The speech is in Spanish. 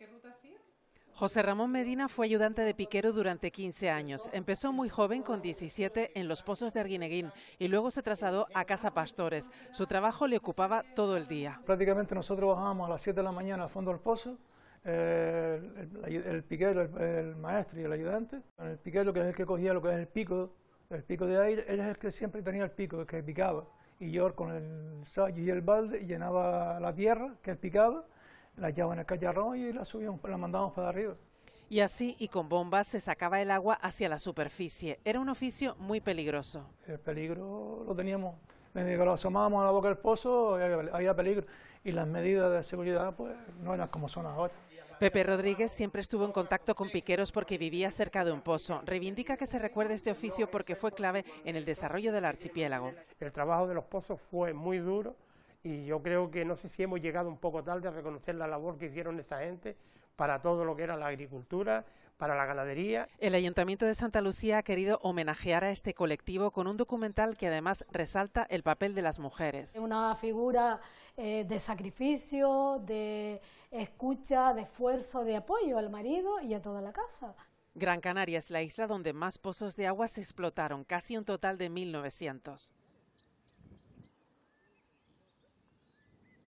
qué ruta hacía? José Ramón Medina fue ayudante de piquero durante 15 años. Empezó muy joven, con 17, en los pozos de Arguineguín y luego se trasladó a Casa Pastores. Su trabajo le ocupaba todo el día. Prácticamente nosotros bajábamos a las 7 de la mañana al fondo del pozo, eh, el, piquero, el, maestro y el ayudante. El piquero, que es el que cogía lo que es el pico, el pico de aire, él es el que siempre tenía el pico, el que picaba. Y yo con el sallo y el balde llenaba la tierra que él picaba la en al cacharrón y la subimos la mandamos para arriba. Y así, y con bombas, se sacaba el agua hacia la superficie. Era un oficio muy peligroso. El peligro lo teníamos. Desde lo asomábamos a la boca del pozo, había, había peligro. Y las medidas de seguridad pues, no eran como son ahora. Pepe Rodríguez siempre estuvo en contacto con piqueros porque vivía cerca de un pozo. Reivindica que se recuerde este oficio porque fue clave en el desarrollo del archipiélago. El trabajo de los pozos fue muy duro y yo creo que no sé si hemos llegado un poco tarde a reconocer la labor que hicieron esta gente para todo lo que era la agricultura, para la ganadería. El Ayuntamiento de Santa Lucía ha querido homenajear a este colectivo con un documental que además resalta el papel de las mujeres. Una figura eh, de sacrificio, de escucha, de esfuerzo, de apoyo al marido y a toda la casa. Gran Canaria es la isla donde más pozos de agua se explotaron, casi un total de 1.900.